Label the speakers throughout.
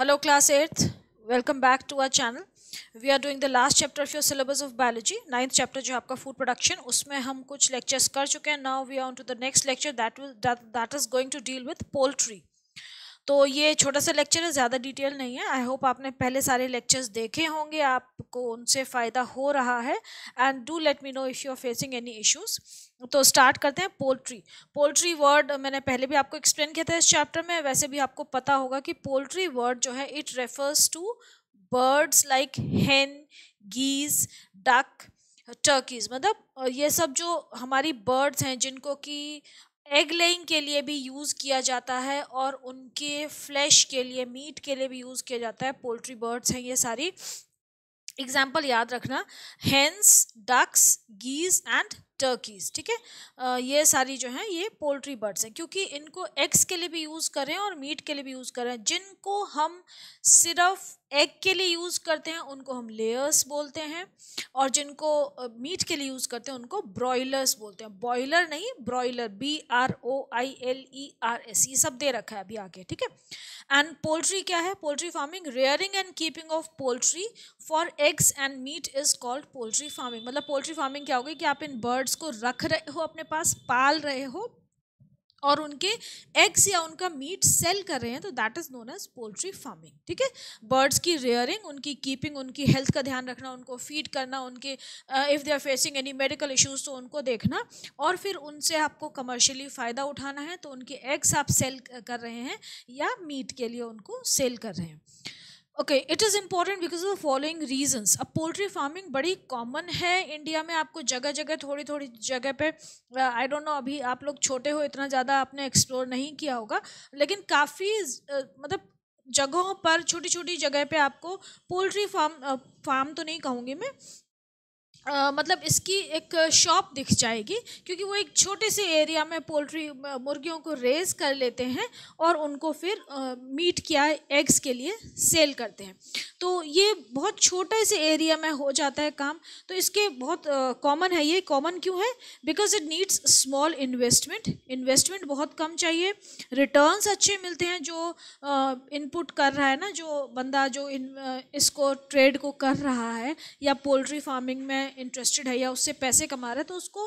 Speaker 1: Hello class eighth welcome back to our channel we are doing the last chapter of your syllabus of biology ninth chapter जो आपका food production उसमें हम कुछ lectures कर चुके हैं now we are on to the next lecture that will that is going to deal with poultry तो ये छोटा सा लेक्चर है ज़्यादा डिटेल नहीं है आई होप आपने पहले सारे लेक्चर्स देखे होंगे आपको उनसे फ़ायदा हो रहा है and do let me know if you are facing any issues तो स्टार्ट करते हैं पोल्ट्री पोल्ट्री वर्ड मैंने पहले भी आपको एक्सप्लेन किया था इस चैप्टर में वैसे भी आपको पता होगा कि पोल्ट्री वर्ड जो है it refers to birds like hen geese duck turkeys मतलब ये सब जो हमारी बर्ड्स हैं जिनको कि एग लेइंग के लिए भी यूज़ किया जाता है और उनके फ्लैश के लिए मीट के लिए भी यूज़ किया जाता है पोल्ट्री बर्ड्स हैं ये सारी एग्जाम्पल याद रखना hens ducks geese and turkeys ठीक है ये सारी जो है ये पोल्ट्री बर्ड्स हैं क्योंकि इनको एग्स के लिए भी यूज़ करें और मीट के लिए भी यूज़ करें जिनको हम सिर्फ एग के लिए यूज़ करते हैं उनको हम लेयर्स बोलते हैं और जिनको मीट के लिए यूज़ करते हैं उनको ब्रॉयलर्स बोलते हैं बॉयलर नहीं broiler B R O I L E R S ये सब दे रखा है अभी आगे ठीक है एंड पोल्ट्री क्या है poultry farming rearing and keeping of poultry for eggs and meat is called poultry farming मतलब पोल्ट्री फार्मिंग क्या होगी कि आप इन बर्ड्स बर्ड्स को रख रहे हो अपने पास पाल रहे हो और उनके एग्स या उनका मीट सेल कर रहे हैं तो that is known as poultry farming ठीक है बर्ड्स की रेयरिंग उनकी कीपिंग उनकी हेल्थ का ध्यान रखना उनको फीड करना उनके if they are facing any medical issues तो उनको देखना और फिर उनसे आपको कमर्शियली फ़ायदा उठाना है तो उनके एग्स आप सेल कर रहे हैं या मीट के लिए उनको सेल कर रहे हैं okay it is important because of following reasons अब पोल्ट्री फार्मिंग बड़ी कॉमन है इंडिया में आपको जगह जगह थोड़ी थोड़ी जगह पे आई डोंट नो अभी आप लोग छोटे हो इतना ज़्यादा आपने एक्सप्लोर नहीं किया होगा लेकिन काफ़ी uh, मतलब जगहों पर छोटी छोटी जगह पे आपको पोल्ट्री फार्म फार्म तो नहीं कहूँगी मैं मतलब इसकी एक शॉप दिख जाएगी क्योंकि वो एक छोटे से एरिया में पोल्ट्री मुर्गियों को रेज कर लेते हैं और उनको फिर मीट किया क्या एग्स के लिए सेल करते हैं तो ये बहुत छोटे से एरिया में हो जाता है काम तो इसके बहुत कॉमन है ये कॉमन क्यों है because it needs small investment investment बहुत कम चाहिए रिटर्न्स अच्छे मिलते हैं जो इनपुट कर रहा है ना जो बंदा जो इन, इसको ट्रेड को कर रहा है या पोल्ट्री फार्मिंग में इंटरेस्टेड है या उससे पैसे कमा रहा है तो उसको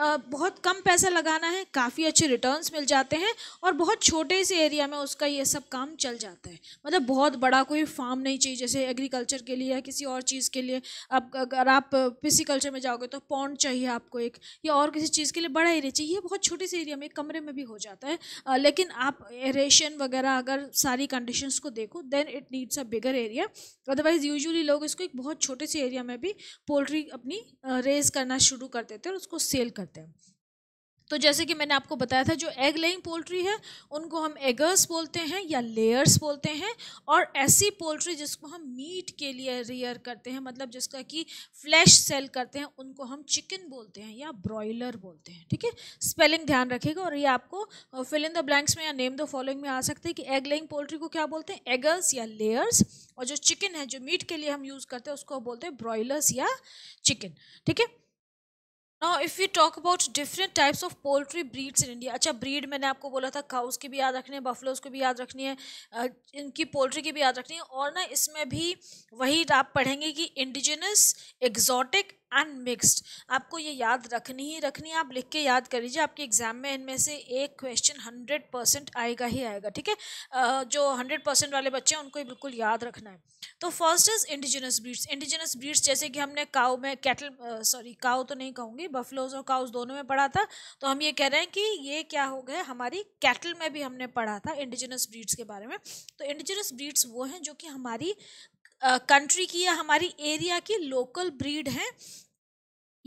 Speaker 1: बहुत कम पैसा लगाना है काफ़ी अच्छे रिटर्न्स मिल जाते हैं और बहुत छोटे से एरिया में उसका ये सब काम चल जाता है मतलब बहुत बड़ा कोई फार्म नहीं चाहिए जैसे एग्रीकल्चर के लिए या किसी और चीज़ के लिए अब अगर आप पिसिकल्चर में जाओगे तो पौंड चाहिए आपको एक या और किसी चीज़ के लिए बड़ा एरिया चाहिए ये बहुत छोटे से एरिया में कमरे में भी हो जाता है लेकिन आप एरेशन वगैरह अगर सारी कंडीशन को देखो then it needs a bigger area otherwise usually लोग इसको एक बहुत छोटे से एरिया में भी पोल्ट्री अपनी रेज करना शुरू कर देते हैं और उसको सेल कर करते हैं तो जैसे कि मैंने आपको बताया था जो एग लेइंग पोल्ट्री है उनको हम एगर्स बोलते हैं या लेयर्स बोलते हैं और ऐसी पोल्ट्री जिसको हम मीट के लिए रियर करते हैं मतलब जिसका कि फ्लैश सेल करते हैं उनको हम चिकन बोलते हैं या ब्रॉयलर बोलते हैं ठीक है स्पेलिंग ध्यान रखेगा और ये आपको फिल इन द ब्लैंक्स में या नेम द फॉलोइंग में आ सकते हैं कि एग लेइंग पोल्ट्री को क्या बोलते हैं एगर्स या लेयर्स और जो चिकन है जो मीट के लिए हम यूज़ करते हैं उसको बोलते हैं ब्रॉयलर्स या चिकन ठीक है now if you talk about different types of poultry breeds in India अच्छा ब्रीड मैंने आपको बोला था काउस की भी याद रखनी है बफलोज की भी याद रखनी है इनकी पोल्ट्री की भी याद रखनी है और ना इसमें भी वही आप पढ़ेंगे कि इंडिजिनस एग्जॉटिक अनमिक्सड आपको ये याद रखनी ही रखनी आप लिख के याद कर लीजिए आपके एग्जाम में इनमें से एक क्वेश्चन हंड्रेड परसेंट आएगा ही आएगा ठीक है जो हंड्रेड परसेंट वाले बच्चे हैं उनको बिल्कुल याद रखना है तो first is indigenous breeds indigenous breeds जैसे कि हमने काउ में कैटल सॉरी काउ तो नहीं कहूँगी बफलोज और काउज दोनों में पढ़ा था तो हम ये कह रहे हैं कि ये क्या हो गया हमारी कैटल में भी हमने पढ़ा था इंडिजिनस ब्रीड्स के बारे में तो इंडिजिनस ब्रीड्स वो हैं जो कि हमारी कंट्री की या हमारी एरिया की लोकल ब्रीड हैं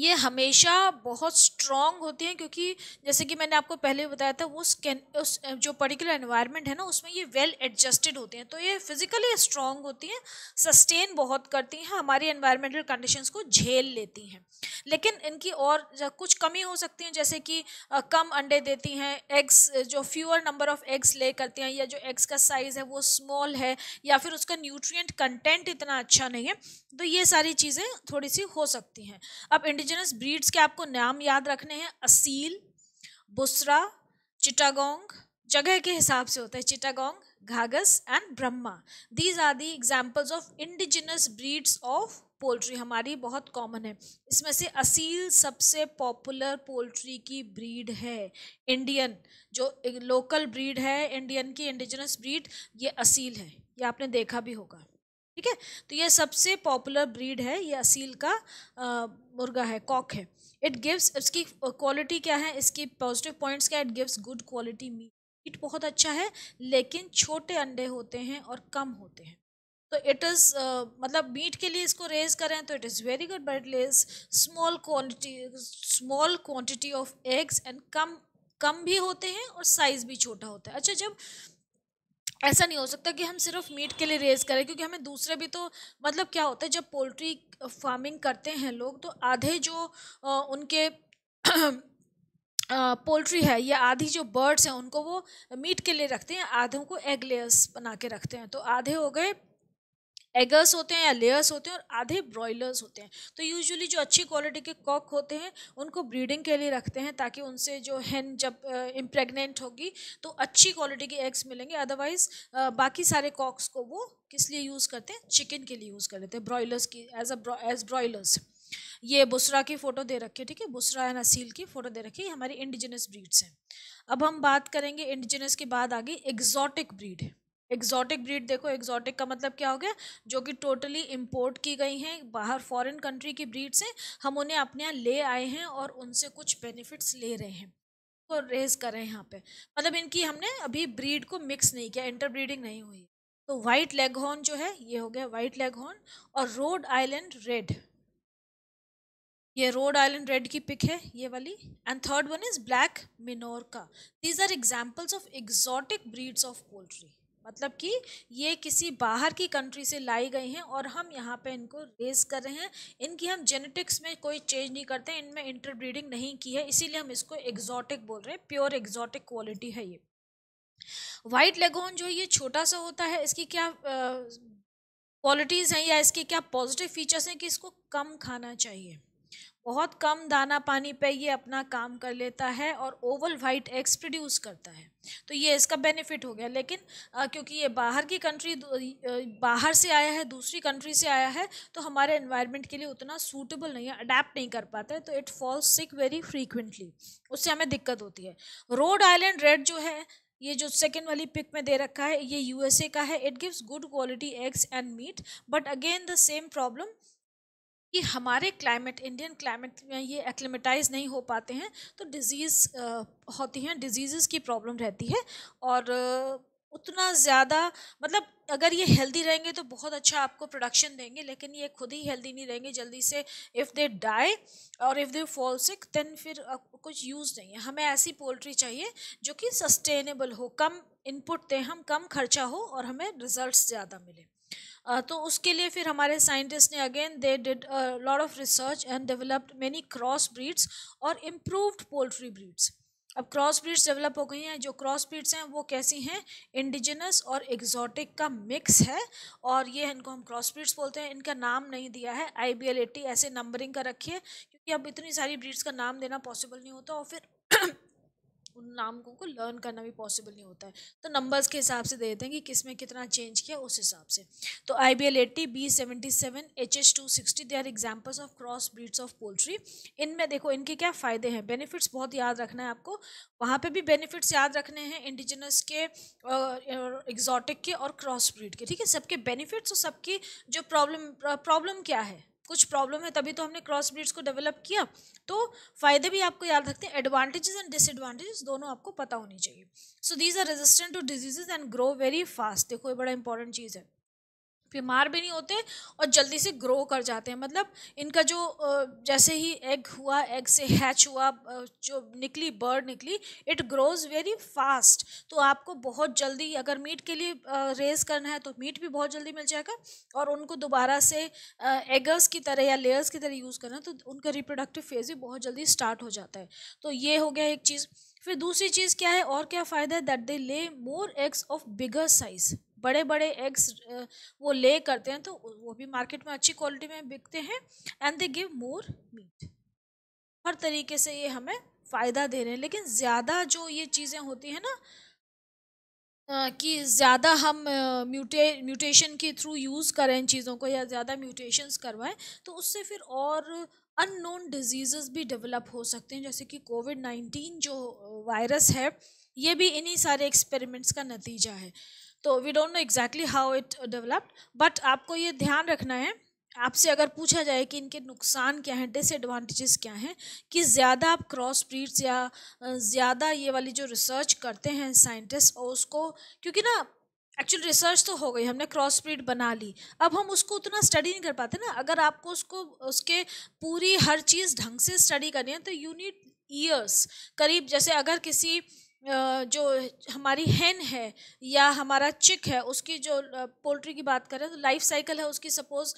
Speaker 1: ये हमेशा बहुत स्ट्रॉन्ग होती हैं क्योंकि जैसे कि मैंने आपको पहले बताया था उस कैन उस जो पर्टिकुलर एनवायरनमेंट है ना उसमें ये वेल एडजस्टेड होती हैं तो ये फिजिकली स्ट्रॉन्ग होती हैं सस्टेन बहुत करती हैं हमारी एनवायरमेंटल कंडीशंस को झेल लेती हैं लेकिन इनकी और कुछ कमी हो सकती हैं जैसे कि कम अंडे देती हैं एग्स जो फ्यूअर नंबर ऑफ एग्स ले करती हैं या जो एग्स का साइज़ है वो स्मॉल है या फिर उसका न्यूट्रिय कंटेंट इतना अच्छा नहीं है तो ये सारी चीज़ें थोड़ी सी हो सकती हैं अब इंडिज इंडिजिनस ब्रीड्स के आपको नाम याद रखने हैं असील बुसरा चिटागोंग जगह के हिसाब से होता है Chittagong Ghagus and Brahma these are the examples of indigenous breeds of poultry हमारी बहुत कॉमन है इसमें से असील सबसे पॉपुलर पोल्ट्री की ब्रीड है इंडियन जो लोकल ब्रीड है इंडियन की इंडिजिनस ब्रीड ये असील है ये आपने देखा भी होगा ठीक है तो ये सबसे पॉपुलर ब्रीड है ये असील का आ, मुर्गा है कॉक है इट गिव्स इसकी क्वालिटी क्या है इसकी पॉजिटिव पॉइंट्स क्या it gives good quality meat meat बहुत अच्छा है लेकिन छोटे अंडे होते हैं और कम होते हैं तो इट इज़ मतलब मीट के लिए इसको रेज करें तो it is very good but it small quantity small quantity of eggs and कम कम भी होते हैं और साइज़ भी छोटा होता है अच्छा जब ऐसा नहीं हो सकता कि हम सिर्फ मीट के लिए रेज़ करें क्योंकि हमें दूसरे भी तो मतलब क्या होता है जब पोल्ट्री फार्मिंग करते हैं लोग तो आधे जो आ, उनके पोल्ट्री है या आधी जो बर्ड्स हैं उनको वो मीट के लिए रखते हैं आधों को एग लेयर्स बना के रखते हैं तो आधे हो गए एगर्स होते हैं या लेयर्स होते हैं और आधे ब्रॉयलर्स होते हैं तो यूजुअली जो अच्छी क्वालिटी के कॉक होते हैं उनको ब्रीडिंग के लिए रखते हैं ताकि उनसे जो हैन जब इम्प्रेगनेंट होगी तो अच्छी क्वालिटी के एग्स मिलेंगे अदरवाइज बाकी सारे कॉक्स को वो किस लिए यूज़ करते हैं चिकन के लिए यूज़ कर लेते हैं ब्रॉयलर्स की एज अ एज ब्रॉयलर्स ये बुसरा की फ़ोटो दे रखी है ठीक है बुसरा एंड असील की फ़ोटो दे रखी है हमारी इंडिजिनस ब्रीड्स हैं अब हम बात करेंगे इंडिजिनस के बाद आ गई एग्जॉटिक ब्रीड है एग्जॉटिक ब्रीड देखो एग्जॉटिक का मतलब क्या हो गया जो कि टोटली इम्पोर्ट की गई हैं बाहर फॉरेन कंट्री की ब्रीड से हम उन्हें अपने यहाँ ले आए हैं और उनसे कुछ बेनिफिट्स ले रहे हैं को रेज कर रहे हैं यहाँ पे मतलब इनकी हमने अभी ब्रीड को मिक्स नहीं किया इंटर ब्रीडिंग नहीं हुई तो वाइट लेग हॉर्न जो है ये हो गया वाइट लेग हॉर्न और रोड आइलैंड रेड ये रोड आइलैंड रेड की पिक है ये वाली and third one is black Minorca का these are examples of exotic breeds of poultry मतलब कि ये किसी बाहर की कंट्री से लाई गई हैं और हम यहाँ पे इनको रेज कर रहे हैं इनकी हम जेनेटिक्स में कोई चेंज नहीं करते इनमें इंटरब्रीडिंग नहीं की है इसीलिए हम इसको एग्जॉटिक बोल रहे हैं प्योर एग्जॉटिक क्वालिटी है ये वाइट लेगोन जो ये छोटा सा होता है इसकी क्या क्वालिटीज़ हैं या इसके क्या पॉजिटिव फीचर्स हैं कि इसको कम खाना चाहिए बहुत कम दाना पानी पे ये अपना काम कर लेता है और ओवल वाइट एग्स प्रोड्यूस करता है तो ये इसका बेनिफिट हो गया लेकिन आ, क्योंकि ये बाहर की कंट्री बाहर से आया है दूसरी कंट्री से आया है तो हमारे इन्वायरमेंट के लिए उतना सूटेबल नहीं है अडेप्ट नहीं कर पाता है तो it falls sick very frequently उससे हमें दिक्कत होती है रोड आइलैंड रेड जो है ये जो सेकेंड वाली पिक में दे रखा है ये यूएसए का है it gives good quality eggs and meat but again the same problem कि हमारे क्लाइमेट इंडियन क्लाइमेट में ये एक्लिमेटाइज नहीं हो पाते हैं तो डिज़ीज़ होती हैं डिजीज़ की प्रॉब्लम रहती है और उतना ज़्यादा मतलब अगर ये हेल्दी रहेंगे तो बहुत अच्छा आपको प्रोडक्शन देंगे लेकिन ये खुद ही हेल्दी नहीं रहेंगे जल्दी से इफ़ दे डाई और if they fall sick then फिर कुछ यूज़ नहीं है हमें ऐसी पोल्ट्री चाहिए जो कि सस्टेनेबल हो कम इनपुट दें हम कम खर्चा हो और हमें रिजल्ट्स ज़्यादा मिले तो उसके लिए फिर हमारे साइंटिस्ट ने again they did lot of research and developed many cross breeds और इम्प्रूव्ड पोल्ट्री ब्रीड्स अब क्रॉस ब्रीड्स डेवलप हो गई हैं जो क्रॉस ब्रीड्स हैं वो कैसी हैं इंडिजिनस और एग्जॉटिक का मिक्स है और ये इनको हम क्रॉस ब्रीड्स बोलते हैं इनका नाम नहीं दिया है आई बी एल टी ऐसे नंबरिंग का रखिए क्योंकि अब इतनी सारी ब्रीड्स का नाम देना पॉसिबल नहीं होता और फिर उन नामों को लर्न करना भी पॉसिबल नहीं होता है तो नंबर्स के हिसाब से दे देते हैं कि किस में कितना चेंज किया उस हिसाब से तो I B L eighty B seventy seven H H two sixty they are examples of cross breeds of poultry इनमें देखो इनके क्या फ़ायदे हैं बेनिफिट्स बहुत याद रखना है आपको वहाँ पर भी बेनिफिट्स याद रखने हैं इंडिजिनस के एग्जॉटिक के और क्रॉस ब्रीड के ठीक है सबके बेनिफिट्स और सबकी जो प्रॉब्लम प्रॉब्लम क्या है कुछ प्रॉब्लम है तभी तो हमने क्रॉस ब्रीड्स को डेवलप किया तो फायदे भी आपको याद रखते हैं एडवांटेजेस एंड डिसएडवांटेजेस दोनों आपको पता होनी चाहिए so these are resistant to diseases and grow very fast देखो ये बड़ा इंपॉर्टेंट चीज़ है बीमार भी नहीं होते और जल्दी से ग्रो कर जाते हैं मतलब इनका जो जैसे ही एग हुआ एग से हैच हुआ जो निकली बर्ड निकली इट ग्रोज़ वेरी फास्ट तो आपको बहुत जल्दी अगर मीट के लिए रेस करना है तो मीट भी बहुत जल्दी मिल जाएगा और उनको दोबारा से एगर्स की तरह या लेयर्स की तरह यूज़ करना तो उनका रिप्रोडक्टिव फेज़ भी बहुत जल्दी स्टार्ट हो जाता है तो ये हो गया एक चीज़ फिर दूसरी चीज़ क्या है और क्या फ़ायदा है that they lay more eggs of bigger size बड़े बड़े एग्स वो ले करते हैं तो वो भी मार्केट में अच्छी क्वालिटी में बिकते हैं and they give more meat हर तरीके से ये हमें फ़ायदा दे रहे हैं लेकिन ज़्यादा जो ये चीज़ें होती हैं ना कि ज़्यादा हम म्यूटे म्यूटेशन के थ्रू यूज़ करें इन चीज़ों को या ज़्यादा म्यूटेशंस करवाएं तो उससे फिर और अननोन डिजीज़ भी डेवलप हो सकते हैं जैसे कि कोविड नाइन्टीन जो वायरस है ये भी इन्हीं सारे एक्सपेरिमेंट्स का नतीजा है तो we don't know exactly how it developed but आपको ये ध्यान रखना है आपसे अगर पूछा जाए कि इनके नुकसान क्या हैं डिसएडवांटेजेस क्या हैं कि ज़्यादा आप क्रॉस ब्रीड्स या uh, ज़्यादा ये वाली जो रिसर्च करते हैं साइंटिस्ट और उसको क्योंकि ना एक्चुअल रिसर्च तो हो गई हमने क्रॉस ब्रीड बना ली अब हम उसको उतना स्टडी नहीं कर पाते ना अगर आपको उसको उसके पूरी हर चीज़ ढंग से स्टडी करनी है तो यू नीड ईयर्स करीब जैसे अगर किसी जो हमारी हेन है या हमारा चिक है उसकी जो पोल्ट्री की बात करें तो लाइफ साइकिल है उसकी सपोज़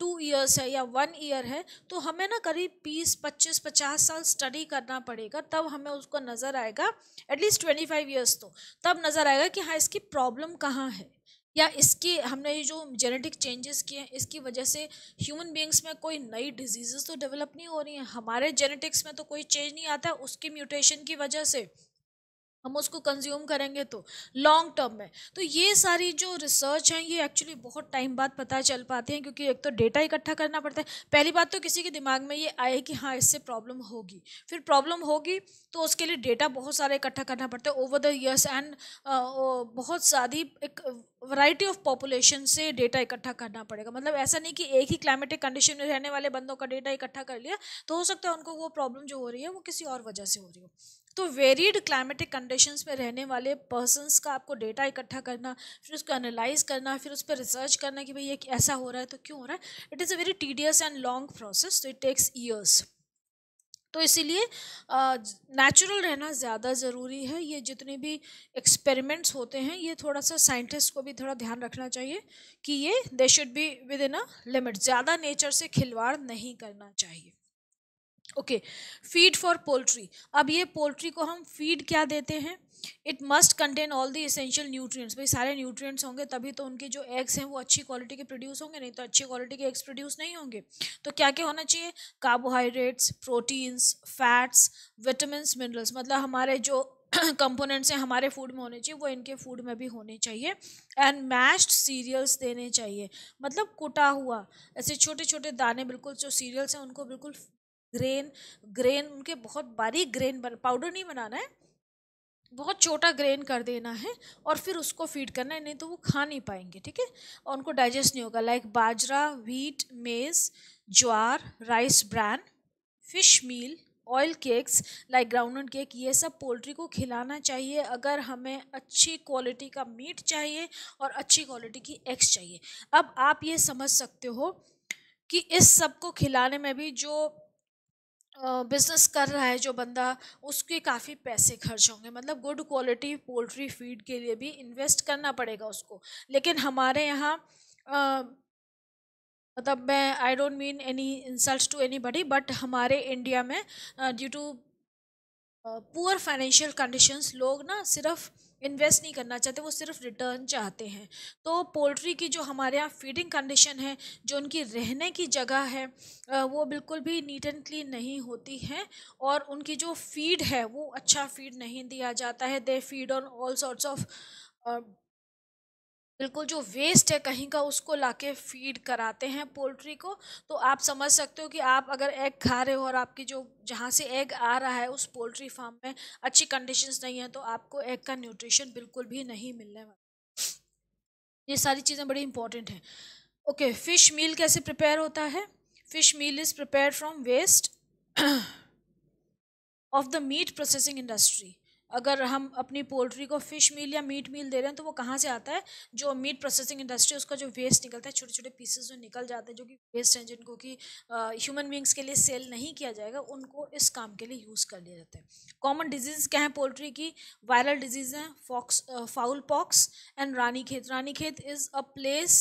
Speaker 1: टू इयर्स है या वन ईयर है तो हमें ना करीब बीस पच्चीस पचास साल स्टडी करना पड़ेगा तब हमें उसको नज़र आएगा एटलीस्ट ट्वेंटी फाइव ईयर्स तो तब नज़र आएगा कि हाँ इसकी प्रॉब्लम कहाँ है या इसकी हमने ये जो जेनेटिक चेंजेस किए हैं इसकी वजह से ह्यूमन बींग्स में कोई नई डिजीज़ तो डेवलप नहीं हो रही हैं हमारे जेनेटिक्स में तो कोई चेंज नहीं आता उसकी म्यूटेशन की वजह से हम उसको कंज्यूम करेंगे तो लॉन्ग टर्म में तो ये सारी जो रिसर्च हैं ये एक्चुअली बहुत टाइम बाद पता चल पाते हैं क्योंकि एक तो डेटा इकट्ठा करना पड़ता है पहली बात तो किसी के दिमाग में ये आए कि हाँ इससे प्रॉब्लम होगी फिर प्रॉब्लम होगी तो उसके लिए डेटा बहुत सारा इकट्ठा करना पड़ता है ओवर द ईयर्स एंड बहुत सारी एक वैरायटी ऑफ पॉपुलेशन से डेटा इकट्ठा करना पड़ेगा मतलब ऐसा नहीं कि एक ही क्लाइमेटिक कंडीशन में रहने वाले बंदों का डेटा इकट्ठा कर लिया तो हो सकता है उनको वो प्रॉब्लम जो हो रही है वो किसी और वजह से हो रही हो तो वेरीड क्लाइमेटिक कंडीशंस में रहने वाले पर्सनस का आपको डेटा इकट्ठा करना फिर उसको एनालाइज करना फिर उस पर रिसर्च करना कि भाई ये ऐसा हो रहा है तो क्यों हो रहा है it is a very tedious and long process तो इट टेक्स ईयर्स तो इसीलिए नेचुरल रहना ज़्यादा ज़रूरी है ये जितने भी एक्सपेरिमेंट्स होते हैं ये थोड़ा सा साइंटिस्ट को भी थोड़ा ध्यान रखना चाहिए कि ये they should be within a limit ज़्यादा नेचर से खिलवाड़ नहीं करना चाहिए ओके फीड फॉर पोल्ट्री अब ये पोल्ट्री को हम फीड क्या देते हैं it must contain all the essential nutrients भाई सारे न्यूट्रिएंट्स होंगे तभी तो उनके जो एग्स हैं वो अच्छी क्वालिटी के प्रोड्यूस होंगे नहीं तो अच्छी क्वालिटी के एग्स प्रोड्यूस नहीं होंगे तो क्या क्या होना चाहिए carbohydrates proteins fats vitamin minerals मतलब हमारे जो कंपोनेंट्स हैं हमारे फूड में होने चाहिए वो इनके फूड में भी होने चाहिए एंड मैश्ड सीरियल्स देने चाहिए मतलब कुटा हुआ ऐसे छोटे छोटे दाने बिल्कुल जो सीरियल्स हैं उनको बिल्कुल ग्रेन ग्रेन उनके बहुत बारीक ग्रेन बन पाउडर नहीं बनाना है बहुत छोटा ग्रेन कर देना है और फिर उसको फीड करना है नहीं तो वो खा नहीं पाएंगे ठीक है और उनको डाइजेस्ट नहीं होगा like bajra wheat maize jowar rice bran fish meal oil cakes like groundnut cake ये सब पोल्ट्री को खिलाना चाहिए अगर हमें अच्छी क्वालिटी का मीट चाहिए और अच्छी क्वालिटी की एग्स चाहिए अब आप ये समझ सकते हो कि इस सब को खिलाने में भी जो बिज़नेस कर रहा है जो बंदा उसके काफ़ी पैसे खर्च होंगे मतलब गुड क्वालिटी पोल्ट्री फीड के लिए भी इन्वेस्ट करना पड़ेगा उसको लेकिन हमारे यहाँ मतलब मैं I don't mean any insult to anybody but हमारे इंडिया में due to poor financial conditions लोग ना सिर्फ इन्वेस्ट नहीं करना चाहते वो सिर्फ रिटर्न चाहते हैं तो पोल्ट्री की जो हमारे यहाँ फीडिंग कंडीशन है जो उनकी रहने की जगह है वो बिल्कुल भी नीट एंड क्लीन नहीं होती है और उनकी जो फीड है वो अच्छा फीड नहीं दिया जाता है they feed on all sorts of बिल्कुल जो वेस्ट है कहीं का उसको लाके फीड कराते हैं पोल्ट्री को तो आप समझ सकते हो कि आप अगर एग खा रहे हो और आपकी जो जहाँ से एग आ रहा है उस पोल्ट्री फार्म में अच्छी कंडीशंस नहीं है तो आपको एग का न्यूट्रिशन बिल्कुल भी नहीं मिलने वाला ये सारी चीज़ें बड़ी इंपॉर्टेंट हैं ओके फ़िश मील कैसे प्रिपेयर होता है fish meal is prepare from waste of the meat processing industry अगर हम अपनी पोल्ट्री को फ़िश मील या मीट मील दे रहे हैं तो वो कहाँ से आता है जो मीट प्रोसेसिंग इंडस्ट्री उसका जो वेस्ट निकलता है छोटे छोटे पीसेस जो निकल जाते हैं जो कि वेस्ट हैं जिनको कि ह्यूमन बींग्स के लिए सेल नहीं किया जाएगा उनको इस काम के लिए यूज़ कर लिया जाता है कॉमन डिजीज़ क्या है पोल्ट्री की वायरल डिजीज़ हैं fox fowl pox and Ranikhet Ranikhet is a place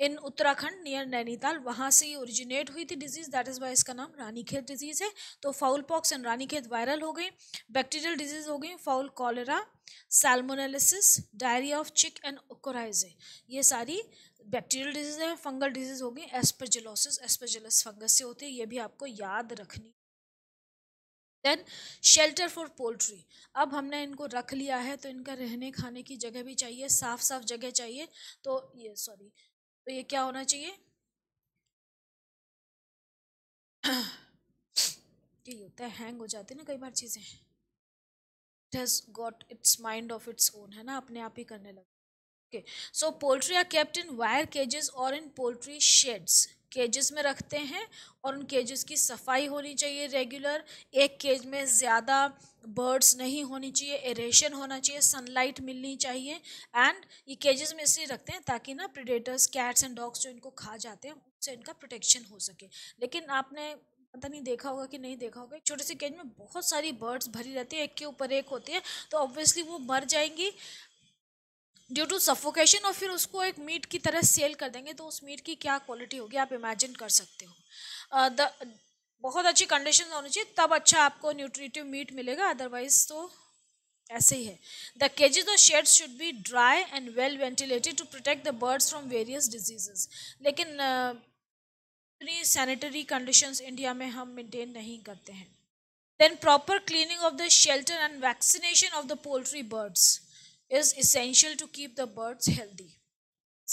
Speaker 1: in Uttarakhand near Nainital वहाँ से ही ओरिजिनेट हुई थी डिजीज़ दैट इज़ वाई इसका नाम रानीखेत डिजीज़ है तो fowl pox and Ranikhet viral हो गई बैक्टीरियल डिजीज़ हो गई fowl cholera salmonellosis diarrhoea of chick and coryza ये सारी बैक्टीरियल डिजीज़ है फंगल डिजीज़ हो गई एस्पेजलोसिस एस्पेजलस फंगस से होती है ये भी आपको याद रखनी देन शेल्टर फॉर पोल्ट्री अब हमने इनको रख लिया है तो इनका रहने खाने की जगह भी चाहिए साफ साफ जगह चाहिए तो ये सॉरी तो ये क्या होना चाहिए ये होता है हैंग हो जाती है ना कई बार चीज़ें it has got its mind of its own है ना अपने आप ही करने लगे okay so poultry are kept in wire cages और इन पोल्ट्री शेड्स केजेस में रखते हैं और उन केजेस की सफाई होनी चाहिए रेगुलर एक केज में ज़्यादा बर्ड्स नहीं होनी चाहिए एरेशन होना चाहिए सनलाइट मिलनी चाहिए एंड ये केजेस में इसलिए रखते हैं ताकि ना प्रिडेटर्स कैट्स एंड डॉग्स जो इनको खा जाते हैं उनसे इनका प्रोटेक्शन हो सके लेकिन आपने पता नहीं देखा होगा कि नहीं देखा होगा छोटे से केज में बहुत सारी बर्ड्स भरी रहती है एक के ऊपर एक होती है तो ऑब्वियसली वो मर जाएंगी ड्यू टू सफोकेशन और फिर उसको एक मीट की तरह सेल कर देंगे तो उस मीट की क्या क्वालिटी होगी आप इमेजिन कर सकते हो द uh, बहुत अच्छी कंडीशन होनी चाहिए तब अच्छा आपको न्यूट्रिटिव मीट मिलेगा अदरवाइज तो ऐसे ही है द केजेज और shed should be dry and well ventilated to protect the birds from various diseases लेकिन इतनी सैनिटरी कंडीशंस इंडिया में हम मेंटेन नहीं करते हैं then proper cleaning of the shelter and vaccination of the poultry birds is essential to keep the birds healthy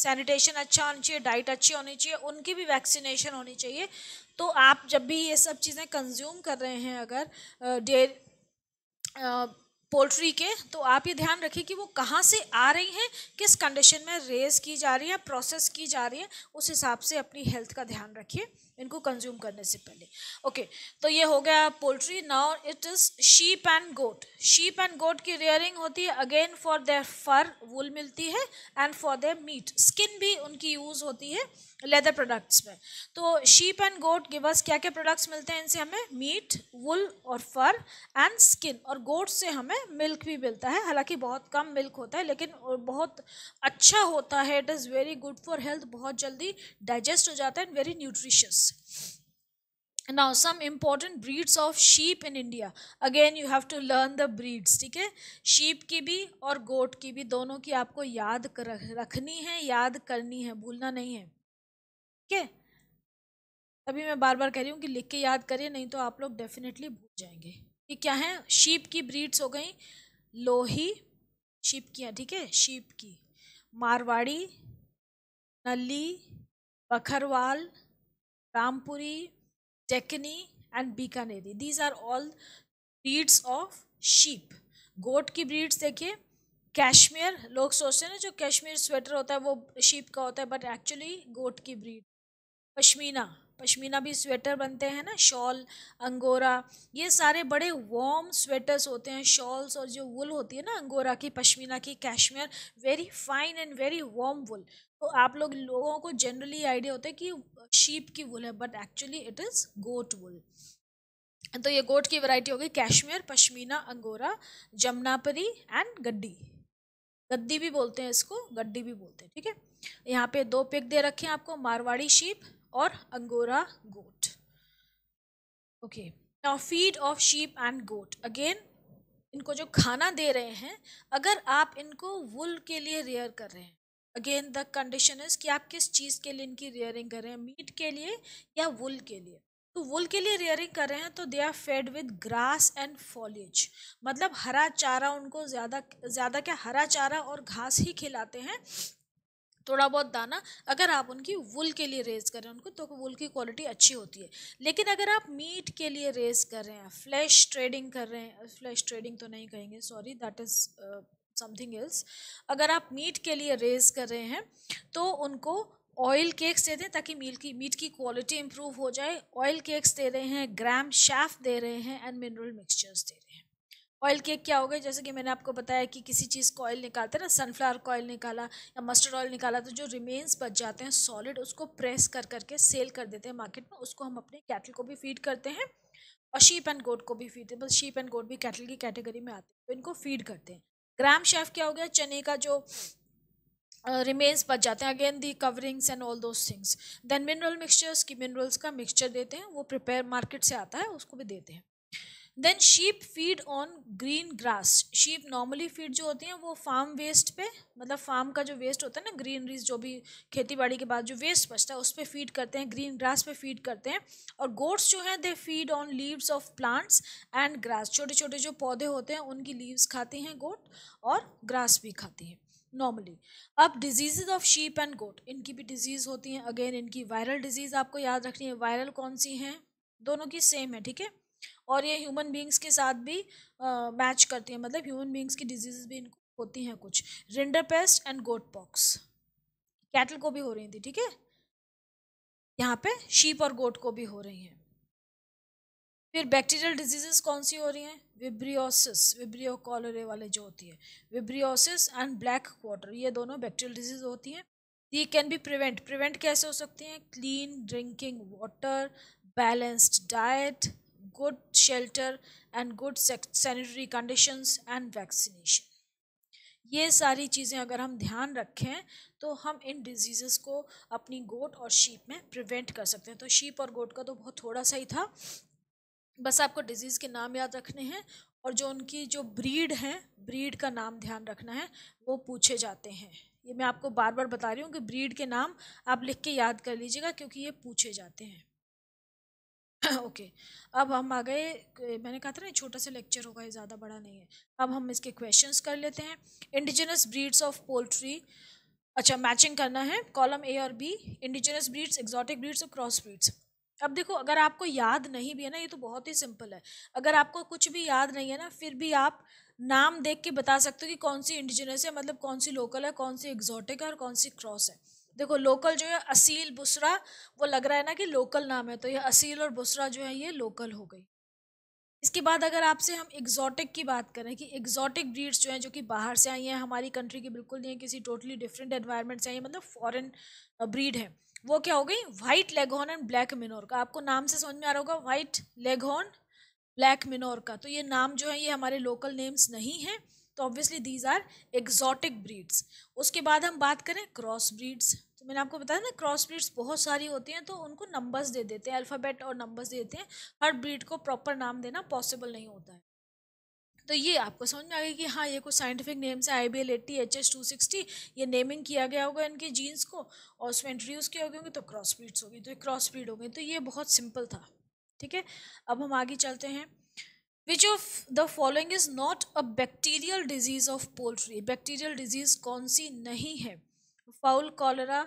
Speaker 1: sanitation अच्छा होना चाहिए डाइट अच्छी होनी चाहिए उनकी भी वैक्सीनेशन होनी चाहिए तो आप जब भी ये सब चीज़ें कंज्यूम कर रहे हैं अगर डे पोल्ट्री के तो आप ये ध्यान रखिए कि वो कहाँ से आ रही हैं किस कंडीशन में रेज की जा रही है प्रोसेस की जा रही है उस हिसाब से अपनी हेल्थ का ध्यान रखिए इनको कंज्यूम करने से पहले ओके okay, तो ये हो गया poultry now it is sheep and goat sheep and goat की रेयरिंग होती है again for their fur wool मिलती है and for their meat skin भी उनकी यूज़ होती है लेदर प्रोडक्ट्स में तो शीप एंड गोट के बस क्या क्या प्रोडक्ट्स मिलते हैं इनसे हमें मीट वुल और फर एंड स्किन और गोट से हमें मिल्क भी मिलता है हालांकि बहुत कम मिल्क होता है लेकिन बहुत अच्छा होता है it is very good for health बहुत जल्दी डाइजेस्ट हो जाता है and very nutritious now some some breeds of sheep in India again you have to learn the breeds ठीक है शीप की भी और गोट की भी दोनों की आपको याद रखनी है याद करनी है भूलना नहीं है ठीक है अभी मैं बार बार कह रही हूँ कि लिख के याद करिए नहीं तो आप लोग डेफिनेटली भूल जाएंगे ये क्या है शीप की ब्रीड्स हो गई लोही शीप की है ठीक है शीप की Marwari Nali Bakharwal Rampuri Decani and Bikaneri these are all breeds of sheep goat की ब्रीड्स देखिए कश्मीर लोग सोचते हैं ना जो कैश्मीर स्वेटर होता है वो शीप का होता है बट एक्चुअली गोट की ब्रीड पश्मीना पश्मीना भी स्वेटर बनते हैं ना शॉल अंगोरा ये सारे बड़े वॉम स्वेटर्स होते हैं शॉल्स और जो वुल होती है ना अंगोरा की पश्मीना की Kashmir very fine and very warm wool तो आप लोग लोगों को जनरली आइडिया होता है कि शीप की वुल है but actually it is goat wool तो ये गोट की वैरायटी होगी कश्मीर पश्मीना अंगोरा जमनापरी एंड गड्डी गद्दी भी बोलते हैं इसको गड्डी भी बोलते हैं ठीक है यहाँ पे दो पिक दे रखे हैं आपको मारवाड़ी शीप और Angora goat okay now feed of sheep and goat again इनको जो खाना दे रहे हैं अगर आप इनको वुल के लिए रेयर कर रहे हैं अगेन द कंडीशन इज कि आप किस चीज़ के लिए इनकी रेयरिंग कर रहे हैं मीट के लिए या वुल के लिए तो वुल के लिए रेयरिंग कर रहे हैं तो they are fed with grass and foliage मतलब हरा चारा उनको ज़्यादा ज़्यादा क्या हरा चारा और घास ही खिलाते हैं थोड़ा बहुत दाना अगर आप उनकी वुल के लिए रेज हैं उनको तो वुल की क्वालिटी अच्छी होती है लेकिन अगर आप मीट के लिए रेज कर रहे हैं फ्लैश ट्रेडिंग कर रहे हैं फ्लैश ट्रेडिंग तो नहीं कहेंगे sorry that is something else अगर आप मीट के लिए रेज कर रहे हैं तो उनको ऑयल केक्स दे दें ताकि मील की मीट की क्वालिटी इंप्रूव हो जाए ऑयल केक्स दे रहे हैं ग्राम शैफ दे रहे हैं एंड मिनरल मिक्सचर्स दे रहे हैं ऑयल केक क्या हो गया जैसे कि मैंने आपको बताया कि किसी चीज़ का ऑयल निकालते हैं ना सनफ्लावर का ऑयल निकाला या मस्टर्ड ऑयल निकाला तो जो रिमेन्स बच जाते हैं सॉलिड उसको प्रेस कर करके सेल कर देते हैं मार्केट में उसको हम अपने कैटल को भी फीड करते हैं और शीप एंड गोट को भी फीड बस शीप एंड गोट भी कैटल की कैटेगरी में आते हैं तो इनको फीड करते हैं ग्राम शेफ क्या हो गया चने का जो रिमेन्स बच जाते हैं again the coverings and all those things then mineral mixtures की मिनरल्स का मिक्सचर देते हैं वो प्रिपेयर मार्केट से आता है उसको भी देते हैं then sheep feed on green grass sheep normally feed जो होती हैं वो फार्म वेस्ट पे मतलब फार्म का जो वेस्ट होता है ना ग्रीनरीज जो भी खेती बाड़ी के बाद जो वेस्ट बचता है उस पर फीड करते हैं ग्रीन ग्रास पे फीड करते हैं और गोट्स जो हैं they feed on leaves of plants and grass छोटे छोटे जो पौधे होते हैं उनकी लीव्स खाती हैं गोट और ग्रास भी खाती हैं नॉर्मली अब disease of sheep and goat इनकी भी डिजीज़ होती हैं अगेन इनकी वायरल डिजीज़ आपको याद रखनी है वायरल कौन सी हैं दोनों की सेम है ठीक है और ये ह्यूमन बींग्स के साथ भी मैच करती है मतलब ह्यूमन बींग्स की डिजीज़ भी इनको होती हैं कुछ rinderpest and goat pox cattle को भी हो रही थी ठीक है यहाँ पे शीप और गोट को भी हो रही हैं फिर बैक्टीरियल डिजीजेस कौन सी हो रही हैं विब्रियोसिस विब्रियो कॉलरे वाले जो होती है विब्रियोसिस एंड ब्लैक क्वार्टर ये दोनों बैक्टीरियल डिजीज होती हैं they can be prevent prevent कैसे हो सकती हैं clean drinking water balanced diet good shelter and good sanitary conditions and vaccination. ये सारी चीज़ें अगर हम ध्यान रखें तो हम इन डिजीज़ को अपनी गोट और शीप में प्रिवेंट कर सकते हैं तो शीप और गोट का तो बहुत थोड़ा सा ही था बस आपको डिजीज़ के नाम याद रखने हैं और जो उनकी जो ब्रीड हैं ब्रीड का नाम ध्यान रखना है वो पूछे जाते हैं ये मैं आपको बार बार बता रही हूँ कि ब्रीड के नाम आप लिख के याद कर लीजिएगा क्योंकि ये पूछे जाते हैं ओके अब हम आ गए मैंने कहा था ना छोटा सा लेक्चर होगा ये ज़्यादा बड़ा नहीं है अब हम इसके क्वेश्चंस कर लेते हैं इंडिजिनस ब्रीड्स ऑफ पोल्ट्री अच्छा मैचिंग करना है कॉलम ए और B indigenous breeds exotic breeds और क्रॉस ब्रीड्स अब देखो अगर आपको याद नहीं भी है ना ये तो बहुत ही सिंपल है अगर आपको कुछ भी याद नहीं है ना फिर भी आप नाम देख के बता सकते हो कि कौन सी इंडिजिनस है मतलब कौन सी लोकल है कौन सी एग्जॉटिक है और कौन सी क्रॉस है देखो लोकल जो है असील बुसरा वो लग रहा है ना कि लोकल नाम है तो ये असील और बुसरा जो है ये लोकल हो गई इसके बाद अगर आपसे हम एग्जॉटिक की बात करें कि एग्जॉटिक ब्रीड्स जो हैं जो कि बाहर से आई हैं हमारी कंट्री की बिल्कुल नहीं है किसी टोटली डिफरेंट एनवायरनमेंट से आई है मतलब फॉरेन ब्रीड है वो क्या हो गई white leghorn and black Minorca का आपको नाम से समझ में आ रहा होगा वाइट लेगहॉर्न ब्लैक मिनोर का तो ये नाम जो है ये हमारे लोकल नेम्स नहीं हैं तो obviously these are exotic breeds उसके बाद हम बात करें क्रॉस ब्रीड्स तो मैंने आपको बताया ना क्रॉस ब्रीड्स बहुत सारी होती हैं तो उनको नंबर्स दे देते हैं अल्फ़ाबेट और नंबर्स दे देते हैं हर ब्रीड को प्रॉपर नाम देना पॉसिबल नहीं होता है तो ये आपको समझ में आ गया कि हाँ ये कुछ साइंटिफिक नेम्स है I B L eighty H S two sixty ये नेमिंग किया गया होगा इनके जीन्स को और उसमें इंट्रोड्यूस किया होंगे तो क्रॉस ब्रीड्स होगी तो ये क्रॉस ब्रीड होंगे तो ये बहुत सिंपल था ठीक है अब हम आगे चलते हैं which of the following is not a bacterial disease of poultry bacterial disease कौन सी नहीं है fowl cholera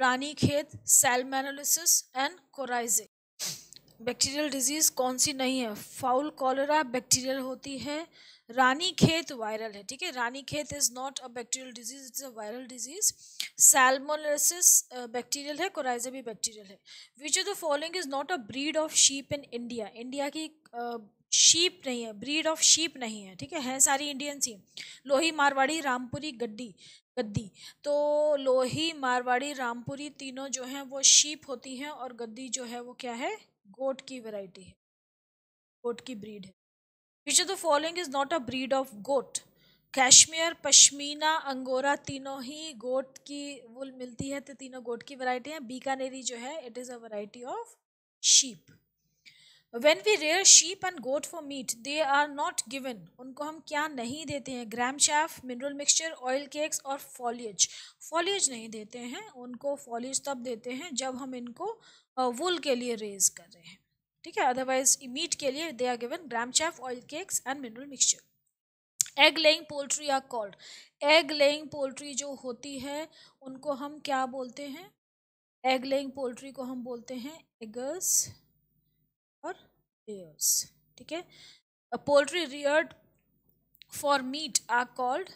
Speaker 1: Ranikhet salmonellosis and coryza bacterial disease कौन सी नहीं है फाउल कॉलरा बैक्टीरियल होती है रानी खेत वायरल है ठीक है Ranikhet is not a bacterial disease it's a viral disease salmonellosis bacterial है कोराइजे भी बैक्टीरियल है which of the following is not a breed of sheep in India India की uh, शीप नहीं है ब्रीड ऑफ शीप नहीं है ठीक है हैं सारी इंडियन सी लोही मारवाड़ी रामपुरी गड्डी गद्दी तो लोही मारवाड़ी रामपुरी तीनों जो हैं वो शीप होती हैं और गद्दी जो है वो क्या है गोट की वैरायटी है गोट की ब्रीड है which of the following is not a breed of goat Kashmir Pashmina Angora तीनों ही गोट की वुल मिलती है तो तीनों गोट की वैरायटी हैं बीकानेरी जो है it is a variety of sheep when we rear sheep and goat for meat they are not given उनको हम क्या नहीं देते हैं gram chaff mineral mixture oil cakes और फॉलियज फॉलियज नहीं देते हैं उनको फॉलियज तब देते हैं जब हम इनको वुल के लिए रेज कर रहे हैं ठीक है अदरवाइज मीट के लिए they are given gram chaff oil cakes and mineral mixture egg laying poultry are called egg laying poultry जो होती है उनको हम क्या बोलते हैं एग लेइंग पोल्ट्री को हम बोलते हैं एगर्स लेयर्स ठीक है poultry reared for meat are called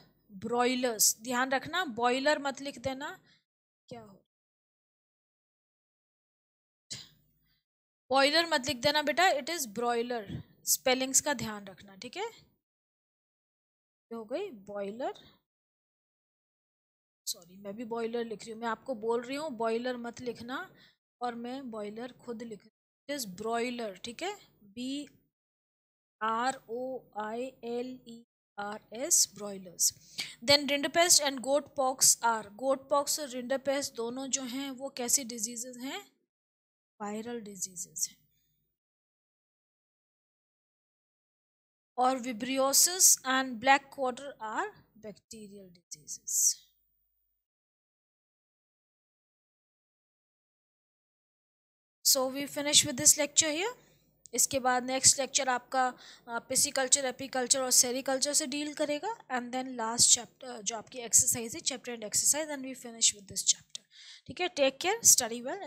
Speaker 1: broilers ध्यान रखना बॉयलर मत लिख देना क्या हो बॉयलर मत लिख देना बेटा इट इज़ ब्रॉयलर स्पेलिंग्स का ध्यान रखना ठीक है हो गई बॉयलर सॉरी मैं भी बॉयलर लिख रही हूँ मैं आपको बोल रही हूँ बॉयलर मत लिखना और मैं बॉयलर खुद लिख इट इज़ ब्रॉयलर ठीक है B R O I L E R S broilers then rinderpest and goat pox are goat pox और रिंडपेस्ट दोनों जो हैं वो कैसी डिजीजेज हैं वायरल डिजीजेज हैं और vibriosis and black quarter are bacterial diseases so we finish with this lecture here इसके बाद नेक्स्ट लेक्चर आपका पिसिकल्चर एपीकल्चर और सेरीकल्चर से डील करेगा एंड देन लास्ट चैप्टर जो आपकी एक्सरसाइज है chapter and exercise and we finish with this chapter ठीक है टेक केयर स्टडी वेल